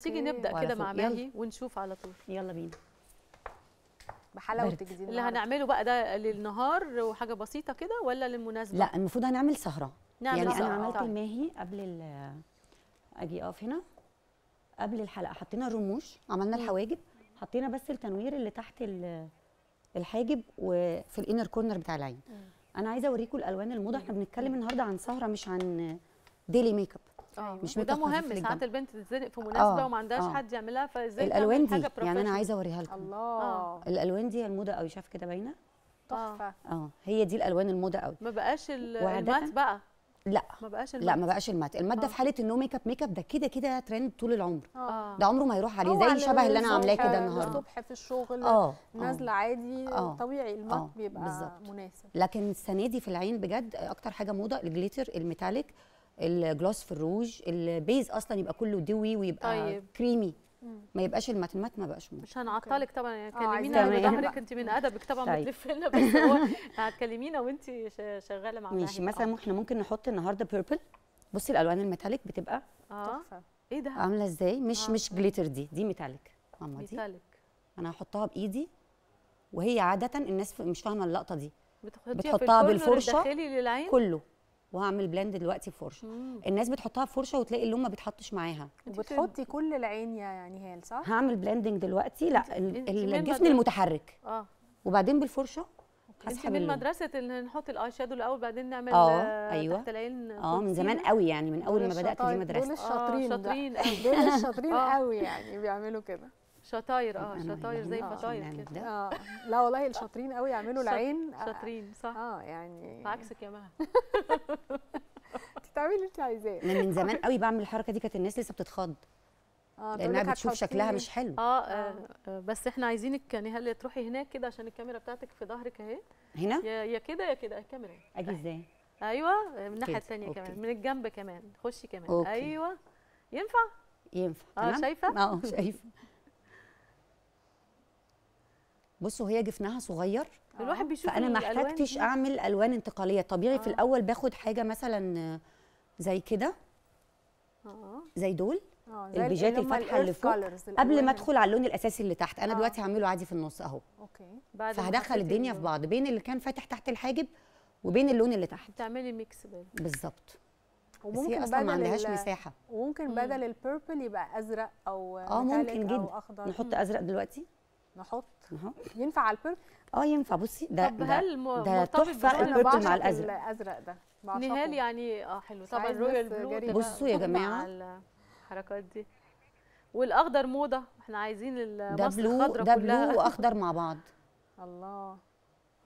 تيجي نبدا كده مع ماهي ونشوف على طول يلا بينا بحلاوه دي اللي هنعمله بقى ده للنهار وحاجه بسيطه كده ولا للمناسبه لا المفروض هنعمل سهره نعمل يعني سهرة. انا عملت طيب. الماهي قبل اجي اقف هنا قبل الحلقه حطينا الرموش عملنا الحواجب حطينا بس التنوير اللي تحت الحاجب وفي الانر كورنر بتاع العين انا عايزه اوريكم الالوان الموضه احنا بنتكلم النهارده عن سهره مش عن ديلي ميك اب أوه. مش ده مهم ساعات البنت تتزنق في مناسبه آه. وما عندهاش آه. حد يعملها فازاي الالوان دي يعني انا عايزه اوريها لكم الله آه. الالوان دي الموضه قوي شايف كده باينه تحفه اه هي دي الالوان الموضه قوي ما بقاش المات بقى لا ما بقاش المات. لا ما بقاش المات المات ده في حاله انه ميك اب ميك اب ده كده كده ترند طول العمر آه. ده عمره ما هيروح عليه زي شبه اللي انا عاملاه كده النهارده الصبح في الشغل آه. نازله عادي آه. طبيعي المات آه. بيبقى بالزبط. مناسب لكن السنه دي في العين بجد اكتر حاجه موضه الجليتر الميتاليك الجلوس في الروج البيز اصلا يبقى كله دوي ويبقى طيب. كريمي ما يبقاش المات ما بقاش مش هنعطلك طبعا يعني آه، كلمينا بظهرك إيه؟ انت من ادبك طبعا بتلف لنا بس هو هتكلمينا وانت شغاله مع ماشي مثلا احنا ممكن نحط النهارده بيربل بصي الالوان الميتاليك بتبقى اه تحفه ايه ده عامله ازاي مش آه. مش جليتر دي دي ميتاليك ماما دي ميتاليك انا هحطها بايدي وهي عاده الناس مش فاهمه اللقطه دي بتحطها بالفرشه كله وهعمل بلند دلوقتي بفرشه الناس بتحطها بفرشه وتلاقي اللون ما بيتحطش معاها بتحطي كل العين يا يعني هال صح هعمل بلندنج دلوقتي لا الجفن المتحرك اه وبعدين بالفرشه انت من مدرسه ان نحط الاي شادو الاول بعدين نعمل اه, آه، ايوه اه من زمان قوي يعني من اول ما بدات دي مدرسه دول الشاطرين آه، دول الشاطرين آه. قوي يعني بيعملوا كده شطاير اه شطاير يعني زي آه، فطاير كده اه لا والله الشاطرين قوي يعملوا العين آه، شاطرين صح اه يعني عكسك يا مها انت تعملي اللي انت عايزاه انا من زمان قوي بعمل الحركه دي كانت الناس لسه بتتخض آه لانها بتشوف شكلها مش حلو آه, آه, اه, آه، بس احنا عايزينك نهال يعني تروحي هناك كده عشان الكاميرا بتاعتك في ظهرك اهي هنا يا كده يا كده الكاميرا اجي ازاي ايوه من الناحيه الثانيه كمان من الجنب كمان خشي كمان أوكي. ايوه ينفع ينفع اه شايفه اه شايفه بصوا هي جفنها صغير الواحد بيشوف فانا ما احتاجتش اعمل الوان انتقاليه طبيعي آه. في الاول باخد حاجه مثلا زي كده آه. زي دول آه. البيجات الفاتحه اللي فوق قبل ما ادخل على اللون الاساسي اللي تحت انا آه. دلوقتي هعمله عادي في النص اهو اوكي بعد فهدخل الدنيا في بعض بين اللي كان فاتح تحت الحاجب وبين اللون اللي تحت بتعملي ميكس بالظبط وممكن بس هي اصلا ما عندهاش مساحه وممكن بدل البيربل يبقى ازرق او اه ممكن جدا نحط ازرق دلوقتي نحط ينفع على البيربل اه ينفع بصي ده طب ده هل ده تحفه البيربل مع الازرق الازرق ده نهال يعني, يعني اه حلو طبعا الرويال بلو بصوا يا جماعه الحركات دي والاخضر موضه احنا عايزين المصر الخضراء ده بلو واخضر مع بعض الله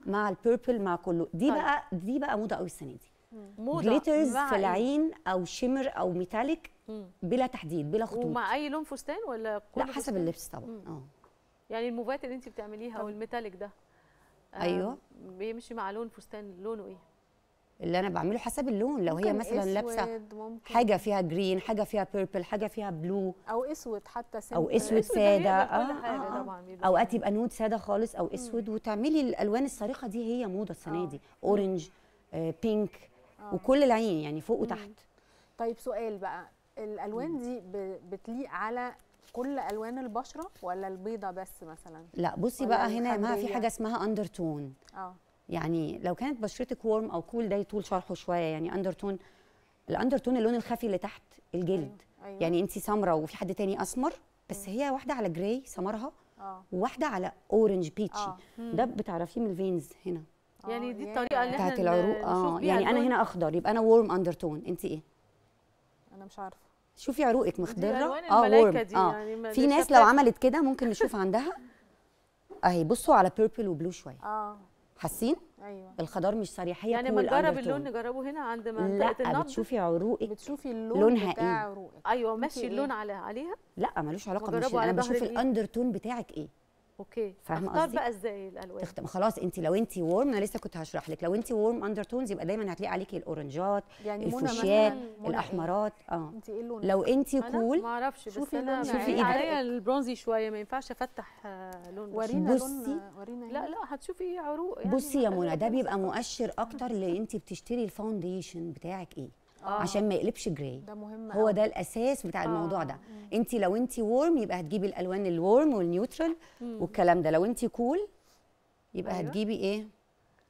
مع البيربل مع كله دي طيب. بقى دي بقى موضه قوي السنه دي موضه جليترز في إيه؟ العين او شيمر او ميتاليك بلا تحديد بلا خطوط ومع اي لون فستان ولا كل لا حسب اللبس طبعا اه يعني الموفات اللي انت بتعمليها والميتاليك ده آه، ايوه بيمشي مع لون فستان لونه ايه اللي انا بعمله حسب اللون لو هي مثلا لابسه حاجه فيها جرين حاجه فيها بيربل حاجه فيها بلو او اسود حتى سنة. او اسود ساده آه،, آه, آه, آه, اوقات يبقى نود ساده خالص او اسود مم. آه. وتعملي الالوان السارقه دي هي موضه السنه آه. دي اورنج آه بينك آه. وكل العين يعني فوق وتحت مم. طيب سؤال بقى الالوان مم. دي بتليق على كل الوان البشره ولا البيضه بس مثلا لا بصي بقى هنا ما في حاجه اسمها اندر تون اه يعني لو كانت بشرتك وورم او كول ده يطول شرحه شويه يعني اندر تون الاندر تون اللون الخفي اللي تحت الجلد أيوة. أيوة. يعني انت سمراء وفي حد تاني اسمر بس هي واحده على جراي سمرها آه. وواحده على اورنج بيتشي آه. ده بتعرفيه من الفينز هنا آه، يعني دي الطريقه اللي احنا بتاعت العروق اه يعني انا هنا اخضر يبقى انا وورم اندر تون انت ايه انا مش عارفه شوفي عروقك مخضره دي اه الملايكه دي آه. يعني في ناس لو عملت كده ممكن نشوف عندها اهي بصوا على بيربل وبلو شويه اه حاسين ايوه الخضار مش صريح هي يعني ما نجرب اللون نجربه هنا عند ما لا بتشوفي عروقك بتشوفي اللون لونها بتاع ايه عروقك. ايوه ماشي اللون إيه؟ عليها عليها لا ملوش علاقه بالشكل انا بشوف إيه؟ الاندرتون بتاعك ايه اوكي فاهمه قصدي تختار بقى ازاي الالوان تختار خلاص انت لو انت وورم انا لسه كنت هشرح لك لو انت وورم اندر تونز يبقى دايما هتلاقي عليكي الاورنجات يعني الفوشيات الاحمرات إيه؟ اه انت ايه اللون لو انت كول ما اعرفش بس شوفي انا شوفي ايه عليا البرونزي شويه ما ينفعش افتح آه، لون ورينا بصي لون ورينا إيه؟ لا لا هتشوفي عروق يعني بصي يا منى ده بيبقى مؤشر اكتر لان انت بتشتري الفاونديشن بتاعك ايه آه. عشان ما يقلبش جراي ده مهم هو ده الاساس بتاع آه. الموضوع ده انت لو انت وورم يبقى هتجيبي الالوان الورم والنيوترال والكلام ده لو انت كول cool يبقى أيوة. هتجيبي ايه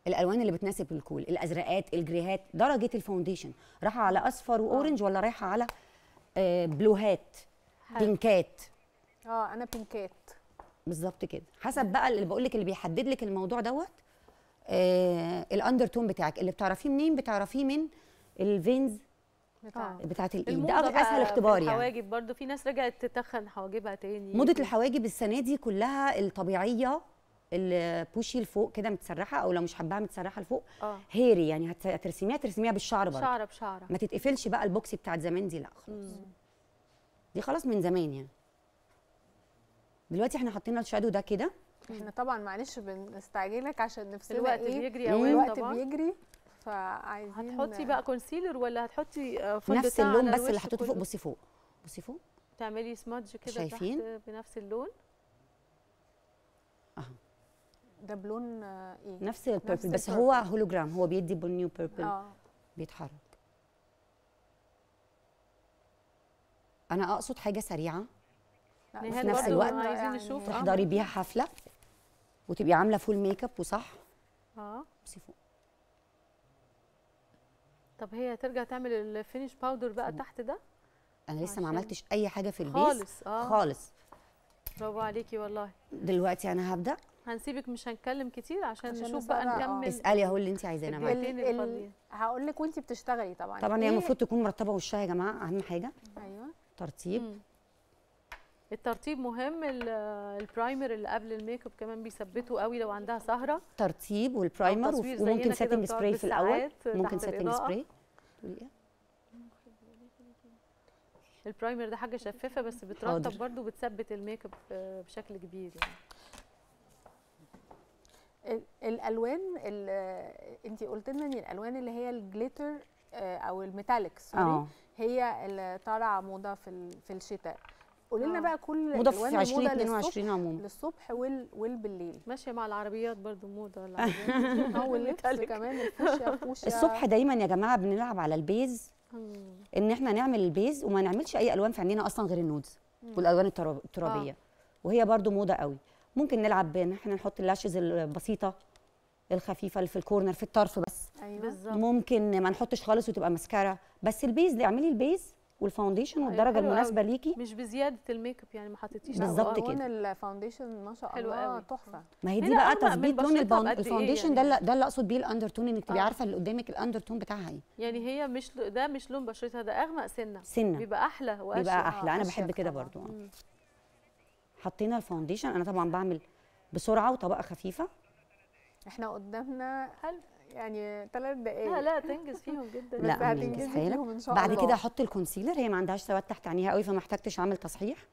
الالوان اللي بتناسب الكول الازرقات الجريهات درجه الفونديشن رايحه على اصفر واورنج آه. ولا رايحه على بلوهات حل. بينكات اه انا بينكات بالظبط كده حسب بقى اللي بقول لك اللي بيحدد لك الموضوع دوت آه الاندر تون بتاعك اللي بتعرفيه منين بتعرفيه من الفينز آه. بتاعت بتاعه الايد ده اسهل اختبار يعني الحواجب برضو في ناس رجعت تتخن حواجبها تاني موضه الحواجب السنه دي كلها الطبيعيه البوشي لفوق كده متسرحه او لو مش حباها متسرحه لفوق آه. هيري يعني هترسميها ترسميها بالشعر برضه شعره بشعره ما تتقفلش بقى البوكس بتاعت زمان دي لا خلاص دي خلاص من زمان يعني دلوقتي احنا حاطين الشادو ده كده احنا طبعا معلش بنستعجلك عشان نفس الوقت إيه؟ بيجري او الوقت بيجري فعايزين هتحطي بقى كونسيلر ولا هتحطي فوندو آه، نفس اللون بس اللي حطيته فوق بصي فوق بصي فوق تعملي سمادج كده شايفين تحت بنفس اللون اه ده بلون آه، ايه نفس البيربل بس هو هولوجرام هو بيدي بنيو بيربل آه. بيتحرك انا اقصد حاجه سريعه في نفس الوقت عايزين نشوف تحضري بيها حفله وتبقي عامله فول ميك اب وصح اه بصي فوق طب هي ترجع تعمل الفينيش باودر بقى تحت ده انا لسه ما عملتش اي حاجه في البيس خالص اه خالص برافو عليكي والله دلوقتي انا هبدا هنسيبك مش هنتكلم كتير عشان, عشان نشوف بقى نكمل اسالي اهو اللي انت عايزاه معاكي هقول لك وانت بتشتغلي طبعا طبعا هي إيه؟ المفروض تكون مرتبه وشها يا جماعه اهم حاجه ايوه ترتيب مم. الترطيب مهم البرايمر اللي قبل الميك اب كمان بيثبته قوي لو عندها سهره ترطيب والبرايمر وممكن سيتنج سبراي في الاول ممكن سيتنج سبراي البرايمر ده حاجه شفافه بس بترطب برده وبتثبت الميك اب آه، بشكل كبير يعني الالوان انت قلت لنا ان الالوان اللي هي الجليتر آه، او الميتاليك سوري آه. هي اللي طالعه موضه في في الشتاء قولي لنا آه. بقى كل موضه في 2022 عموما للصبح وال... والبالليل ماشيه مع العربيات برضو موضه العربيات او اللبس كمان الفوشيا فوشيا الصبح دايما يا جماعه بنلعب على البيز آه. ان احنا نعمل البيز وما نعملش اي الوان في عينينا اصلا غير النودز والالوان الترابيه آه. وهي برضو موضه قوي ممكن نلعب بان احنا نحط اللاشز البسيطه الخفيفه اللي في الكورنر في الطرف بس ايوه بالظبط ممكن ما نحطش خالص وتبقى ماسكارا بس البيز اعملي البيز والفاونديشن طيب، والدرجه المناسبه ليكي مش بزياده الميك اب يعني ما حطيتيش بالظبط كده الفاونديشن ما شاء الله تحفه ما هي دي بقى تثبيت لون الفاونديشن إيه يعني. ده ده اللي اقصد بيه الاندر تون انك تبقي آه. عارفه اللي قدامك الاندر تون بتاعها ايه يعني هي مش ده مش لون بشرتها ده اغمق سنه سنه بيبقى احلى واشيك بيبقى احلى آه. انا بحب كده برضو حطينا الفاونديشن انا طبعا بعمل بسرعه وطبقه خفيفه احنا قدامنا يعني ثلاث دقائق لا لا تنجز فيهم جدا لا بس هتنجزي فيهم ان شاء بعد الله بعد كده احط الكونسيلر هي ما عندهاش سواد تحت عينيها قوي فما احتجتش اعمل تصحيح